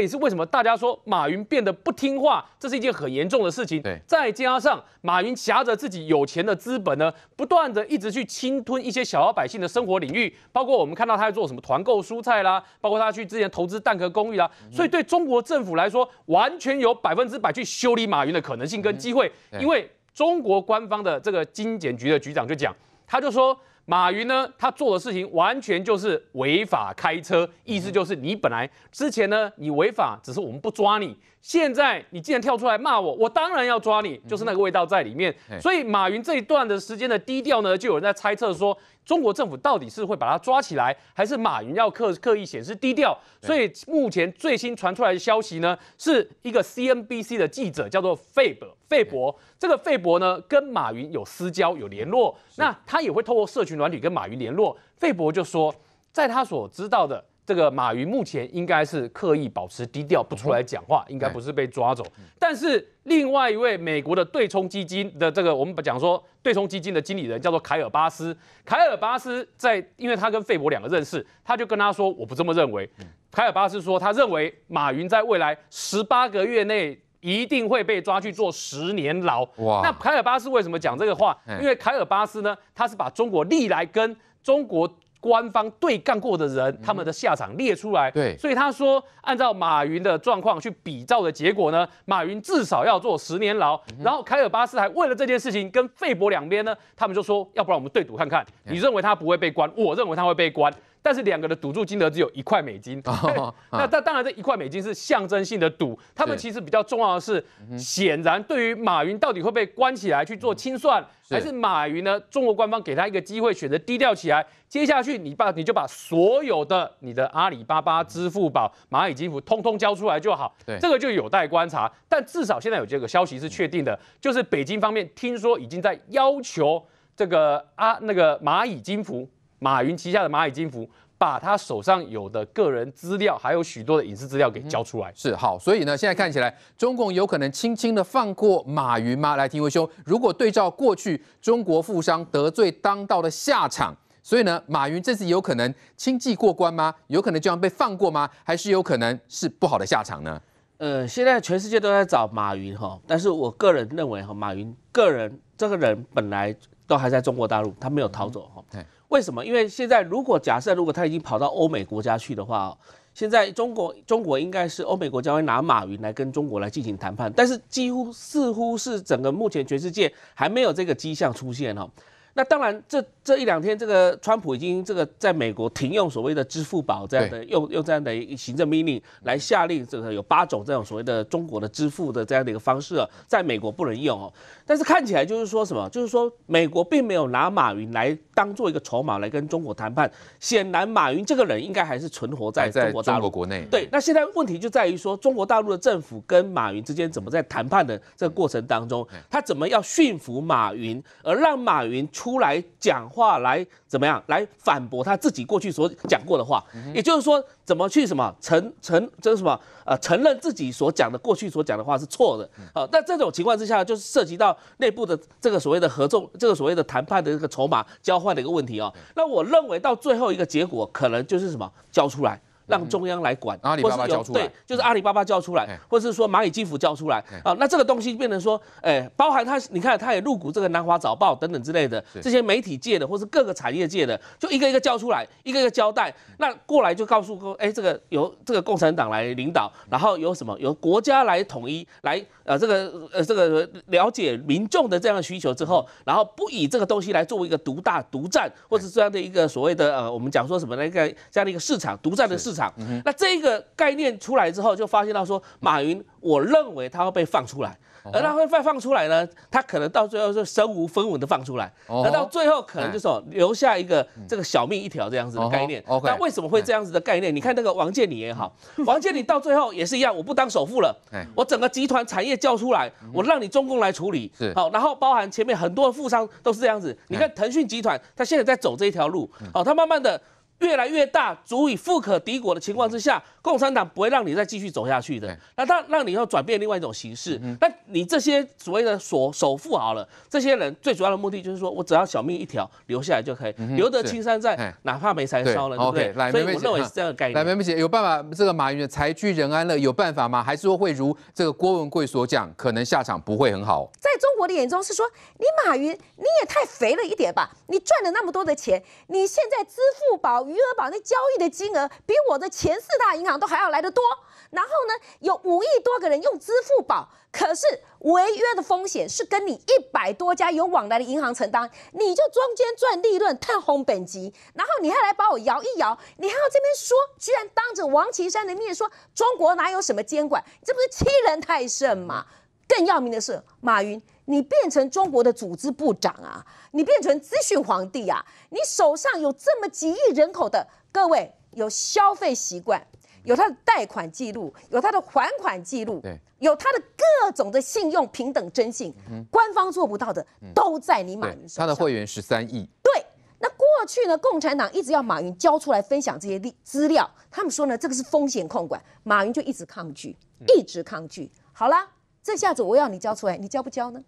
也是为什么大家说马云变得不听话，这是一件很严重的事情。对，再加上马云挟着自己有钱的资本呢，不断的一直去侵吞一些小老百姓的生活领域，包括我们看到他在做什么团购蔬菜啦，包括他去之前投资蛋壳公寓啦，所以对中国政府来说，完全有百分之百去修理马云的可能性跟机会，因为中国官方的这个精检局的局长就讲，他就说。马云呢，他做的事情完全就是违法开车，意思就是你本来之前呢，你违法，只是我们不抓你，现在你竟然跳出来骂我，我当然要抓你，就是那个味道在里面。所以马云这一段的时间的低调呢，就有人在猜测说。中国政府到底是会把他抓起来，还是马云要刻刻意显示低调？所以目前最新传出来的消息呢，是一个 CNBC 的记者叫做费伯费伯，这个费伯呢跟马云有私交有联络，那他也会透过社群软体跟马云联络。费伯就说，在他所知道的。这个马云目前应该是刻意保持低调不出来讲话，应该不是被抓走。但是另外一位美国的对冲基金的这个，我们讲说对冲基金的经理人叫做凯尔巴斯，凯尔巴斯在，因为他跟费伯两个认识，他就跟他说，我不这么认为。凯尔巴斯说，他认为马云在未来十八个月内一定会被抓去做十年牢。哇，那凯尔巴斯为什么讲这个话？因为凯尔巴斯呢，他是把中国历来跟中国。官方对干过的人，他们的下场列出来。对，所以他说按照马云的状况去比照的结果呢，马云至少要做十年牢。然后凯尔巴斯还为了这件事情跟费伯两边呢，他们就说要不然我们对赌看看，你认为他不会被关，我认为他会被关。但是两个的赌注金额只有一块美金，那那当然这一块美金是象征性的赌，他们其实比较重要的是，显然对于马云到底会被关起来去做清算，还是马云呢？中国官方给他一个机会，选择低调起来，接下去你把你就把所有的你的阿里巴巴、支付宝、蚂蚁金服通通交出来就好。这个就有待观察，但至少现在有这个消息是确定的，就是北京方面听说已经在要求这个啊那个蚂蚁金服。马云旗下的蚂蚁金服把他手上有的个人资料，还有许多的隐私资料给交出来，是好。所以呢，现在看起来，中共有可能轻轻的放过马云吗？来，听维兄，如果对照过去中国富商得罪当道的下场，所以呢，马云这次有可能轻骑过关吗？有可能就这样被放过吗？还是有可能是不好的下场呢？呃，现在全世界都在找马云哈，但是我个人认为哈，马云个人这个人本来都还在中国大陆，他没有逃走哈。对。为什么？因为现在如果假设如果他已经跑到欧美国家去的话，现在中国中国应该是欧美国家会拿马云来跟中国来进行谈判，但是几乎似乎是整个目前全世界还没有这个迹象出现哦。那当然，这这一两天，这个川普已经这个在美国停用所谓的支付宝这样的，用用这样的行政命令来下令，这个有八种这种所谓的中国的支付的这样的一个方式，在美国不能用哦。但是看起来就是说什么，就是说美国并没有拿马云来当做一个筹码来跟中国谈判。显然，马云这个人应该还是存活在中国大陆。中国国内。对，那现在问题就在于说，中国大陆的政府跟马云之间怎么在谈判的这个过程当中，他怎么要驯服马云，而让马云。出来讲话来怎么样来反驳他自己过去所讲过的话，也就是说怎么去什么承承这是什么呃承认自己所讲的过去所讲的话是错的啊？那这种情况之下就是涉及到内部的这个所谓的合作，这个所谓的谈判的这个筹码交换的一个问题啊。那我认为到最后一个结果可能就是什么交出来。让中央来管，阿里巴或出来，对，就是阿里巴巴交出来，或者是说蚂蚁金服交出来啊。那这个东西变成说，哎，包含他，你看他也入股这个南华早报等等之类的这些媒体界的，或是各个产业界的，就一个一个交出来，一个一个交代。那过来就告诉说，哎，这个由这个共产党来领导，然后由什么由国家来统一来，呃，这个呃这个了解民众的这样的需求之后，然后不以这个东西来作为一个独大独占，或是这样的一个所谓的呃，我们讲说什么那个这样的一个市场独占的市场。那这个概念出来之后，就发现到说，马云，我认为他会被放出来，而他会被放出来呢，他可能到最后是身无分文的放出来，而到最后可能就是留下一个这个小命一条这样子的概念。那为什么会这样子的概念？你看那个王健林也好，王健林到最后也是一样，我不当首富了，我整个集团产业叫出来，我让你中共来处理。好，然后包含前面很多富商都是这样子。你看腾讯集团，他现在在走这一条路，好，他慢慢的。越来越大，足以富可敌国的情况之下，共产党不会让你再继续走下去的。那他让你要转变另外一种形式。那你这些所谓的所首富好了，这些人最主要的目的就是说，我只要小命一条留下来就可以，留得青山在，哪怕没柴烧了，对不对？所以我认为是这个概念。来，梅姐有办法，这个马云的财聚人安乐有办法吗？还是说会如这个郭文贵所讲，可能下场不会很好？在中国的眼中是说，你马云你也太肥了一点吧？你赚了那么多的钱，你现在支付宝。余额宝那交易的金额比我的前四大银行都还要来得多，然后呢，有五亿多个人用支付宝，可是违约的风险是跟你一百多家有往来的银行承担，你就中间赚利润，趁红本级，然后你还来把我摇一摇，你还要这边说，居然当着王岐山的面说中国哪有什么监管，这不是欺人太甚嘛？更要命的是马云。你变成中国的组织部长啊？你变成资讯皇帝啊，你手上有这么几亿人口的各位，有消费习惯，有他的贷款记录，有他的还款记录，对，有他的各种的信用平等征信，官方做不到的都在你马云。上。他的会员十三亿。对，那过去呢？共产党一直要马云交出来分享这些利资料，他们说呢这个是风险控管，马云就一直抗拒，一直抗拒。好啦，这下子我要你交出来，你交不交呢？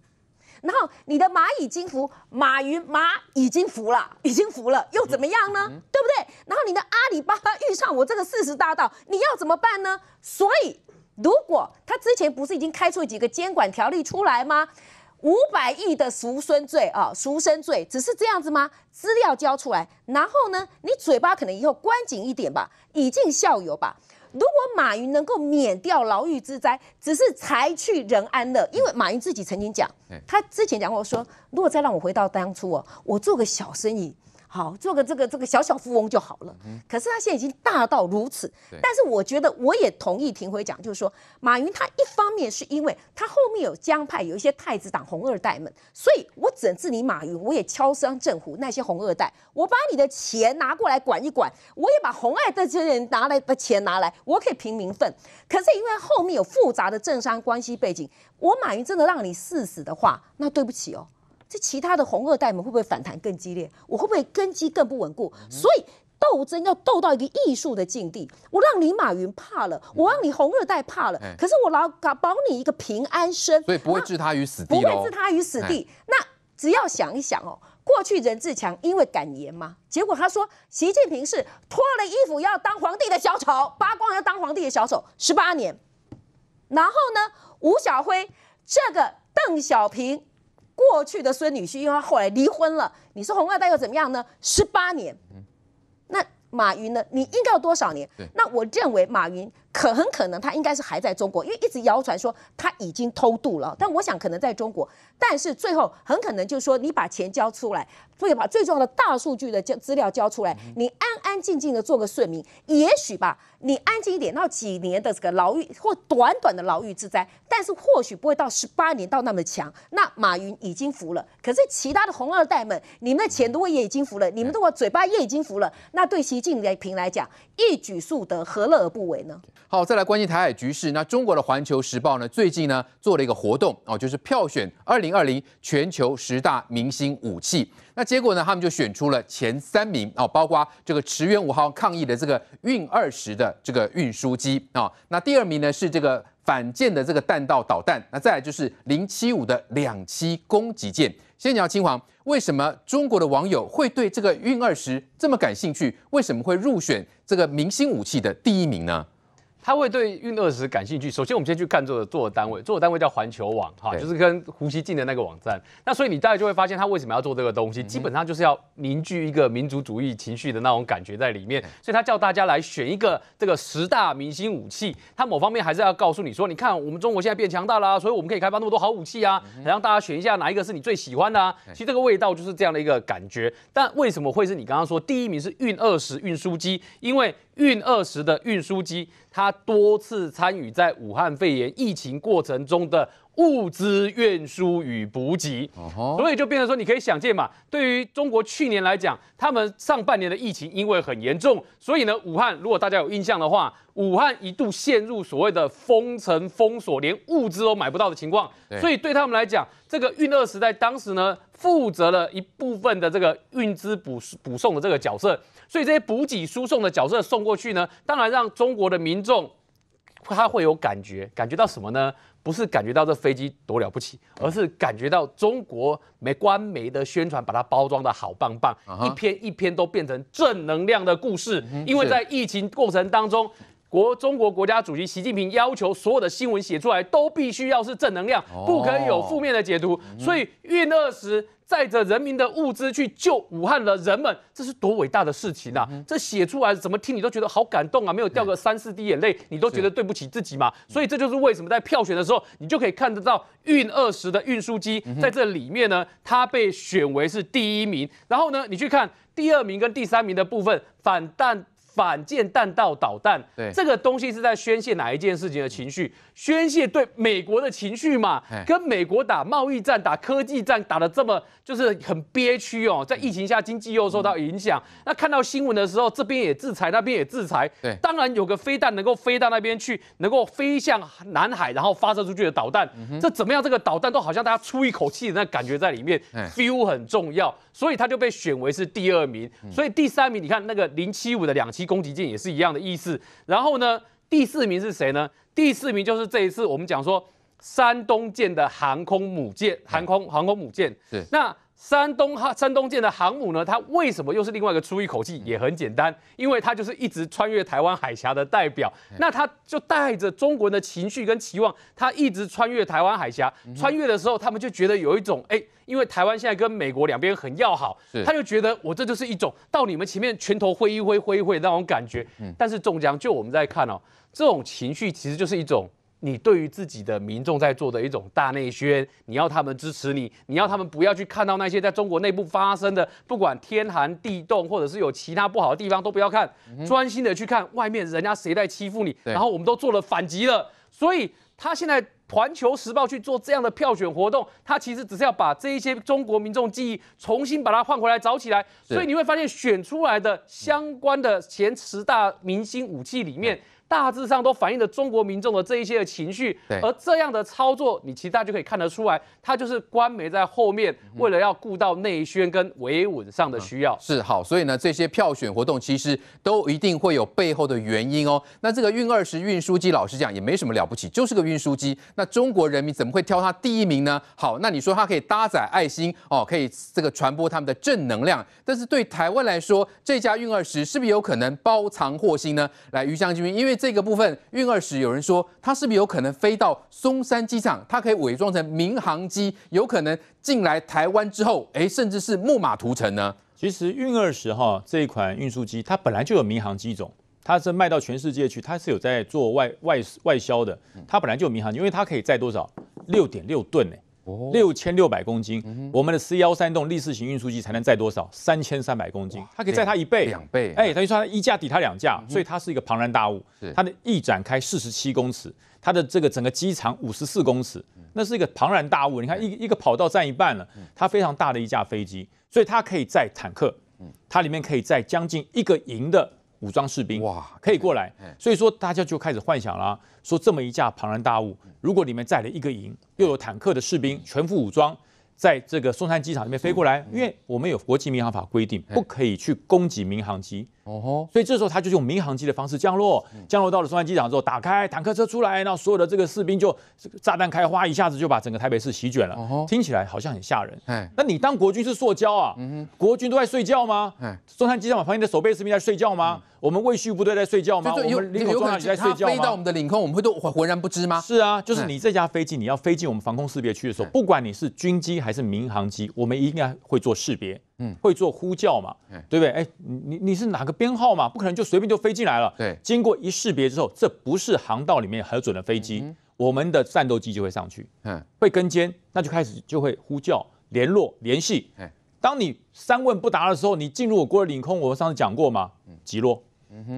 然后你的蚂蚁金服，马云，蚂已经服了，已经服了，又怎么样呢？对不对？然后你的阿里巴巴遇上我这个四十大道，你要怎么办呢？所以，如果他之前不是已经开出几个监管条例出来吗？五百亿的赎身罪啊，赎身罪只是这样子吗？资料交出来，然后呢，你嘴巴可能以后关紧一点吧，以儆效尤吧。如果马云能够免掉牢狱之灾，只是财去人安乐，因为马云自己曾经讲，他之前讲过说，如果再让我回到当初哦，我做个小生意。好，做个这个这个小小富翁就好了。可是他现在已经大到如此。但是我觉得我也同意庭辉讲，就是说，马云他一方面是因为他后面有江派，有一些太子党红二代们，所以我整治你马云，我也敲山震虎那些红二代，我把你的钱拿过来管一管，我也把红爱代这些人拿来的钱拿来，我可以平民愤。可是因为后面有复杂的政商关系背景，我马云真的让你试试的话，那对不起哦。这其他的红二代们会不会反弹更激烈？我会不会根基更不稳固？所以斗争要斗到一个艺术的境地。我让你马云怕了，我让你红二代怕了，可是我老搞保你一个平安生，所以不会置他于死地，不会置他于死地。那只要想一想哦，过去任志强因为敢言嘛，结果他说习近平是脱了衣服要当皇帝的小丑，扒光要当皇帝的小丑，十八年。然后呢，吴小辉这个邓小平。过去的孙女婿，因为他后来离婚了，你是红二代又怎么样呢？十八年，那马云呢？你应该要多少年？那我认为马云。可很可能他应该是还在中国，因为一直谣传说他已经偷渡了。但我想可能在中国，但是最后很可能就是说你把钱交出来，或者把最重要的大数据的就资料交出来，你安安静静的做个顺民，也许吧。你安静一点，到几年的这个牢狱或短短的牢狱之灾，但是或许不会到十八年到那么强。那马云已经服了，可是其他的红二代们，你们的钱如果也已经服了，你们的果嘴巴也已经服了，那对习近平来讲一举数得，何乐而不为呢？好，再来关心台海局势。那中国的《环球时报》呢，最近呢做了一个活动哦，就是票选二零二零全球十大明星武器。那结果呢，他们就选出了前三名哦，包括这个驰援武汉抗疫的这个运二十的这个运输机啊。那第二名呢是这个反舰的这个弹道导弹，那再来就是零七五的两栖攻击舰。先讲你黄，为什么中国的网友会对这个运二十这么感兴趣？为什么会入选这个明星武器的第一名呢？他会对运二十感兴趣。首先，我们先去看做的做的单位，做的单位叫环球网，哈，就是跟胡锡进的那个网站。那所以你大概就会发现，他为什么要做这个东西，基本上就是要凝聚一个民族主义情绪的那种感觉在里面。所以他叫大家来选一个这个十大明星武器，他某方面还是要告诉你说，你看我们中国现在变强大了，所以我们可以开发那么多好武器啊，让大家选一下哪一个是你最喜欢的。啊。其实这个味道就是这样的一个感觉。但为什么会是你刚刚说第一名是运二十运输机？因为运二十的运输机，它多次参与在武汉肺炎疫情过程中的物资运输与补给，所以就变成说，你可以想见嘛。对于中国去年来讲，他们上半年的疫情因为很严重，所以呢，武汉如果大家有印象的话，武汉一度陷入所谓的封城封锁，连物资都买不到的情况。所以对他们来讲，这个运二十在当时呢。负责了一部分的这个运资补补送的这个角色，所以这些补给输送的角色送过去呢，当然让中国的民众他会有感觉，感觉到什么呢？不是感觉到这飞机多了不起，而是感觉到中国没官媒的宣传把它包装的好棒棒，一篇一篇都变成正能量的故事，因为在疫情过程当中。国中国国家主席习近平要求所有的新闻写出来都必须要是正能量，不可以有负面的解读。所以运二十载着人民的物资去救武汉的人们，这是多伟大的事情啊！这写出来怎么听你都觉得好感动啊！没有掉个三四滴眼泪，你都觉得对不起自己嘛？所以这就是为什么在票选的时候，你就可以看得到运二十的运输机在这里面呢，它被选为是第一名。然后呢，你去看第二名跟第三名的部分，反弹。反舰弹道导弹，对这个东西是在宣泄哪一件事情的情绪？宣泄对美国的情绪嘛？跟美国打贸易战、打科技战，打的这么就是很憋屈哦。在疫情下，经济又受到影响。那看到新闻的时候，这边也制裁，那边也制裁。对，当然有个飞弹能够飞到那边去，能够飞向南海，然后发射出去的导弹，这怎么样？这个导弹都好像大家出一口气的那感觉在里面，feel 很重要。所以他就被选为是第二名，所以第三名你看那个零七五的两栖攻击舰也是一样的意思。然后呢，第四名是谁呢？第四名就是这一次我们讲说山东舰的航空母舰，航空航空母舰。对，那。山东航山东舰的航母呢？它为什么又是另外一个出一口气？也很简单，因为它就是一直穿越台湾海峡的代表。那它就带着中国人的情绪跟期望，它一直穿越台湾海峡。穿越的时候，他们就觉得有一种哎，因为台湾现在跟美国两边很要好，他就觉得我这就是一种到你们前面拳头挥一挥挥一挥那种感觉。但是中将就我们在看哦，这种情绪其实就是一种。你对于自己的民众在做的一种大内宣，你要他们支持你，你要他们不要去看到那些在中国内部发生的，不管天寒地冻或者是有其他不好的地方都不要看，专心的去看外面人家谁在欺负你，然后我们都做了反击了。所以他现在《环球时报》去做这样的票选活动，他其实只是要把这一些中国民众记忆重新把它换回来找起来。所以你会发现选出来的相关的前十大明星武器里面。大致上都反映了中国民众的这一些的情绪，而这样的操作，你其实大家就可以看得出来，它就是官媒在后面为了要顾到内宣跟维稳上的需要。是好，所以呢，这些票选活动其实都一定会有背后的原因哦。那这个运二十运输机，老实讲也没什么了不起，就是个运输机。那中国人民怎么会挑它第一名呢？好，那你说它可以搭载爱心哦，可以这个传播他们的正能量，但是对台湾来说，这家运二十是不是有可能包藏祸心呢？来，于将军，因为这个部分运二十有人说，它是不是有可能飞到松山机场？它可以伪装成民航机，有可能进来台湾之后，哎，甚至是木马屠城呢？其实运二十哈这一款运输机，它本来就有民航机种，它是卖到全世界去，它是有在做外外外销的。它本来就有民航，因为它可以载多少六点六吨呢？六千六百公斤，我们的 C 幺三栋立式型运输机才能载多少？三千三百公斤，它可以载它一倍，两倍，哎，等于说它一架抵它两架，所以它是一个庞然大物。它的翼展开四十七公尺，它的这个整个机长五十四公尺，那是一个庞然大物。你看一一个跑道占一半了，它非常大的一架飞机，所以它可以载坦克，它里面可以载将近一个营的。武装士兵哇，可以过来，所以说大家就开始幻想了，说这么一架庞然大物，如果里面载了一个营，又有坦克的士兵全副武装，在这个松山机场里面飞过来，因为我们有国际民航法规定，不可以去攻击民航机，哦所以这时候他就用民航机的方式降落，降落到了松山机场之后，打开坦克车出来，然所有的这个士兵就炸弹开花，一下子就把整个台北市席卷了，听起来好像很吓人，那你当国军是塑胶啊？国军都在睡觉吗？松山机场旁边的守备士兵在睡觉吗？我们卫戍部队在睡觉吗？我们中可在睡它飞到我们的领空，我们会都浑然不知吗？是啊，就是你这架飞机，你要飞进我们防空识别区的时候，不管你是军机还是民航机，我们一定会做识别，嗯，会做呼叫嘛，对不对？哎，你你是哪个编号嘛？不可能就随便就飞进来了。对，经过一识别之后，这不是航道里面核准的飞机，我们的战斗机就会上去，嗯，会跟监，那就开始就会呼叫联络联系。当你三问不答的时候，你进入我国的领空，我们上次讲过吗？击落。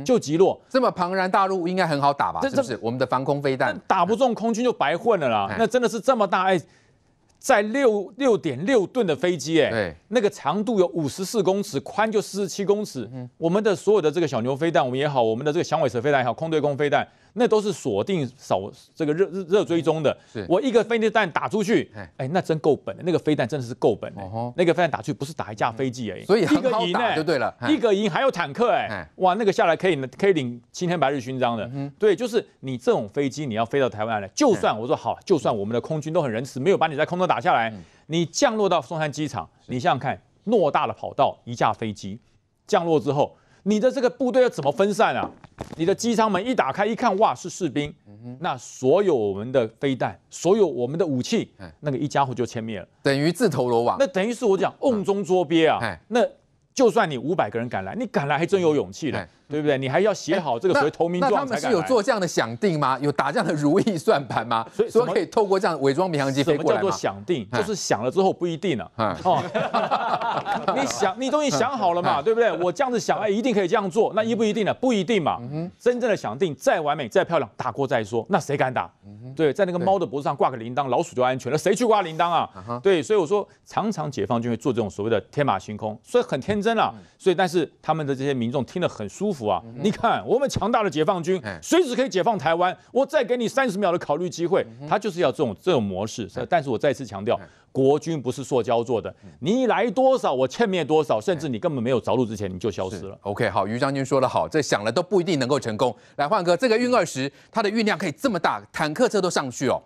就击落，这么庞然大物，应该很好打吧？这是我们的防空飞弹，打不中空军就白混了啦。那真的是这么大哎，在六六点六吨的飞机哎，那个长度有五十四公尺，宽就四十七公尺。我们的所有的这个小牛飞弹，我们也好，我们的这个响尾蛇飞弹也好，空对空飞弹。那都是锁定手这个热热追踪的。我一个飞弹打出去，哎，那真够本的。那个飞弹真的是够本。那个飞弹打出去不是打一架飞机哎，一个营就对了，一个营还有坦克哎，哇，那个下来可以可以领青天白日勋章的。对，就是你这种飞机你要飞到台湾来，就算我说好，就算我们的空军都很仁慈，没有把你在空中打下来，你降落到松山机场，你想想看，偌大的跑道，一架飞机降落之后。你的这个部队要怎么分散啊？你的机舱门一打开一看，哇，是士兵，那所有我们的飞弹，所有我们的武器，那个一家伙就歼灭了，等于自投罗网，那等于是我讲瓮中捉鳖啊，那。就算你五百个人敢来，你敢来还真有勇气的，对不对？你还要写好这个所谓投名状。那他们是有做这样的想定吗？有打这样的如意算盘吗？所以，说可以透过这样伪装民航机飞过来。什么叫做想定？就是想了之后不一定了。哦，你想，你东西想好了嘛，对不对？我这样子想，哎，一定可以这样做，那一不一定了，不一定嘛。真正的想定，再完美、再漂亮，打过再说。那谁敢打？对，在那个猫的脖子上挂个铃铛，老鼠就安全了。谁去挂铃铛啊？对，所以我说，常常解放军会做这种所谓的天马行空，所以很天真啊。所以，但是他们的这些民众听了很舒服啊。你看，我们强大的解放军随时可以解放台湾，我再给你三十秒的考虑机会。他就是要这种这种模式。但是我再次强调，国军不是塑胶做的，你来多少，我歼灭多少，甚至你根本没有着陆之前，你就消失了。OK，好，于将军说的好，这想了都不一定能够成功。来，换哥，这个运二十，它的运量可以这么大，坦克车。都上去哦，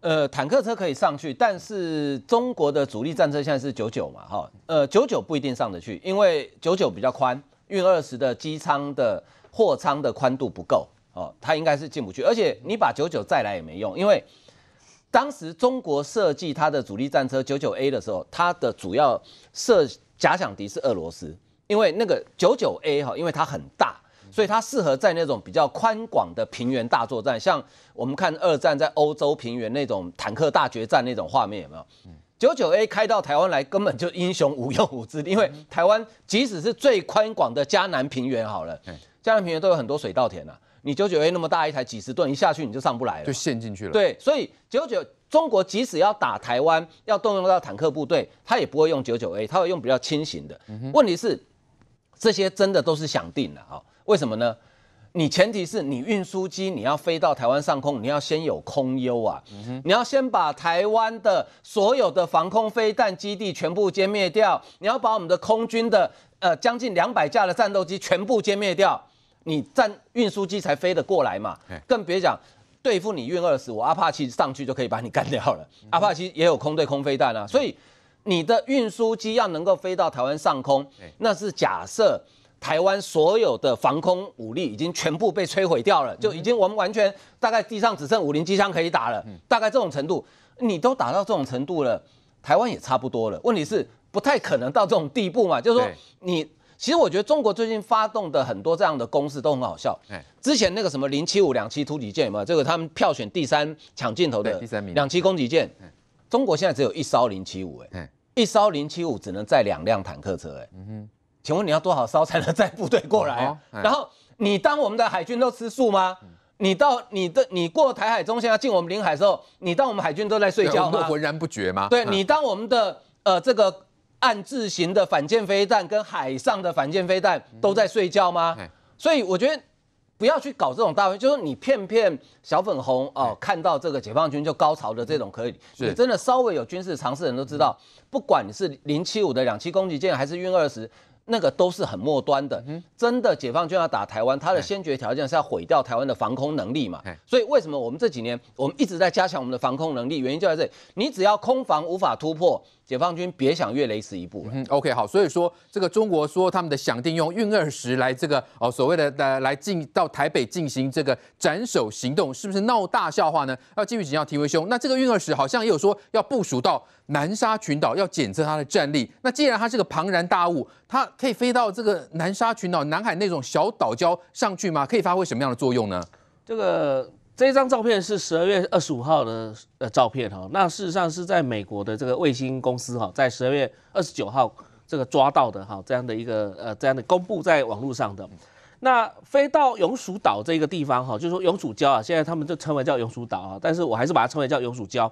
呃，坦克车可以上去，但是中国的主力战车现在是九九嘛，哈，呃，九九不一定上得去，因为九九比较宽，运二十的机舱的货舱的宽度不够，哦，它应该是进不去。而且你把九九再来也没用，因为当时中国设计它的主力战车九九 A 的时候，它的主要设假想敌是俄罗斯，因为那个九九 A 哈，因为它很大。所以它适合在那种比较宽广的平原大作战，像我们看二战在欧洲平原那种坦克大决战那种画面有没有？九九 A 开到台湾来根本就英雄无用武之地，因为台湾即使是最宽广的嘉南平原好了，嘉南平原都有很多水稻田呐。你九九 A 那么大一台几十吨一下去你就上不来了，就陷进去了。对，所以九九中国即使要打台湾要动用到坦克部队，他也不会用九九 A，他会用比较轻型的。问题是这些真的都是想定了啊。为什么呢？你前提是你运输机你要飞到台湾上空，你要先有空优啊，你要先把台湾的所有的防空飞弹基地全部歼灭掉，你要把我们的空军的呃将近两百架的战斗机全部歼灭掉，你战运输机才飞得过来嘛，更别讲对付你运二十，我阿帕奇上去就可以把你干掉了，阿帕奇也有空对空飞弹啊，所以你的运输机要能够飞到台湾上空，那是假设。台湾所有的防空武力已经全部被摧毁掉了，就已经我们完全大概地上只剩五零机枪可以打了，大概这种程度，你都打到这种程度了，台湾也差不多了。问题是不太可能到这种地步嘛，就是说你其实我觉得中国最近发动的很多这样的攻势都很好笑。哎，之前那个什么零七五两栖突击舰嘛，这个他们票选第三抢镜头的两栖攻击舰，中国现在只有一艘零七五，哎，一艘零七五只能载两辆坦克车，哎。请问你要多少艘才能在部队过来？然后你当我们的海军都吃素吗？你到你的你过台海中线要进我们领海的时候，你当我们海军都在睡觉吗？浑然不觉吗？对你当我们的呃这个暗自型的反舰飞弹跟海上的反舰飞弹都在睡觉吗？所以我觉得不要去搞这种大话，就是你骗骗小粉红哦，看到这个解放军就高潮的这种可以。你真的稍微有军事常识人都知道，不管你是零七五的两栖攻击舰还是运二十。那个都是很末端的，真的解放军要打台湾，它的先决条件是要毁掉台湾的防空能力嘛？所以为什么我们这几年我们一直在加强我们的防空能力，原因就在这里，你只要空防无法突破。解放军别想越雷池一步了。嗯，OK，好。所以说，这个中国说他们的想定用运二十来这个哦所谓的来进到台北进行这个斩首行动，是不是闹大笑话呢？要继续请教提维兄。那这个运二十好像也有说要部署到南沙群岛，要检测它的战力。那既然它是个庞然大物，它可以飞到这个南沙群岛、南海那种小岛礁上去吗？可以发挥什么样的作用呢？这个。这一张照片是十二月二十五号的呃照片哈，那事实上是在美国的这个卫星公司哈，在十二月二十九号这个抓到的哈，这样的一个呃这样的公布在网络上的。那飞到永暑岛这个地方哈，就是说永暑礁啊，现在他们就称为叫永暑岛啊，但是我还是把它称为叫永暑礁。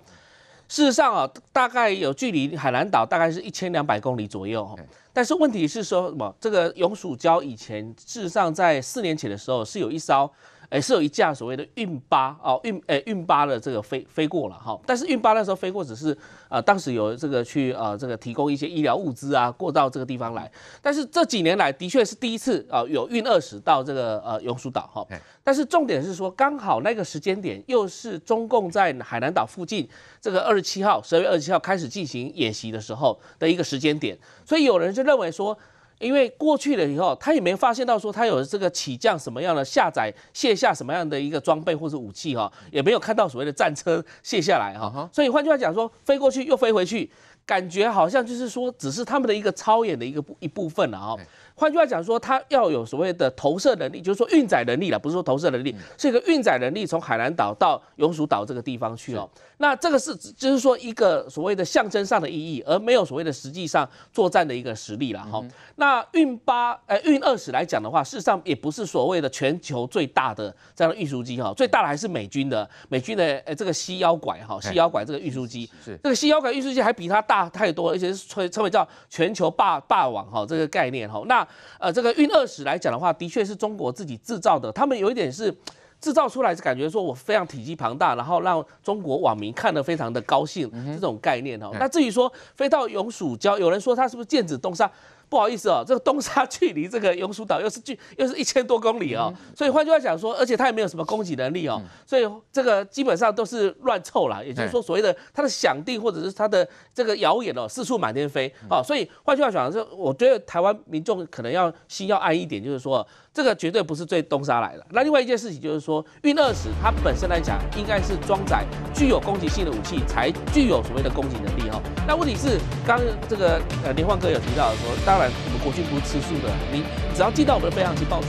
事实上啊，大概有距离海南岛大概是一千两百公里左右。但是问题是说么，这个永暑礁以前事实上在四年前的时候是有一艘。哎，是有一架所谓的运八哦，运哎运八的这个飞飞过了哈，但是运八那时候飞过只是啊，当时有这个去啊这个提供一些医疗物资啊，过到这个地方来。但是这几年来的确是第一次啊，有运二十到这个呃永暑岛哈。但是重点是说，刚好那个时间点又是中共在海南岛附近这个二十七号，十二月二十七号开始进行演习的时候的一个时间点，所以有人就认为说。因为过去了以后，他也没发现到说他有这个起降什么样的下载卸下什么样的一个装备或者武器哈，也没有看到所谓的战车卸下来哈，所以换句话讲说，飞过去又飞回去。感觉好像就是说，只是他们的一个超演的一个一部分了啊。换句话讲，说它要有所谓的投射能力，就是说运载能力了，不是说投射能力，是一个运载能力从海南岛到永暑岛这个地方去哦。那这个是就是说一个所谓的象征上的意义，而没有所谓的实际上作战的一个实力了哈。那运八呃运二十来讲的话，事实上也不是所谓的全球最大的这样的运输机哈，最大的还是美军的美军的呃这个西妖拐哈西妖拐这个运输机是这个 C 幺拐运输机还比它大。大太多，而且是称为叫全球霸霸王哈这个概念哈。那呃，这个运二十来讲的话，的确是中国自己制造的，他们有一点是制造出来，是感觉说我非常体积庞大，然后让中国网民看得非常的高兴这种概念哈。那至于说飞到永暑礁，有人说它是不是剑指东沙？不好意思哦，这个东沙距离这个永暑岛又是距又是一千多公里哦，所以换句话讲说，而且它也没有什么供给能力哦，所以这个基本上都是乱凑啦。也就是说所谓的它的响定或者是它的这个谣言哦，四处满天飞哦，所以换句话讲说，我觉得台湾民众可能要心要安一点，就是说。这个绝对不是最东沙来的。那另外一件事情就是说，运二十它本身来讲，应该是装载具有攻击性的武器才具有所谓的攻击能力哈。那问题是，刚这个呃连焕哥有提到说，当然我们国军不是吃素的，你只要进到我们的飞航区，暴区，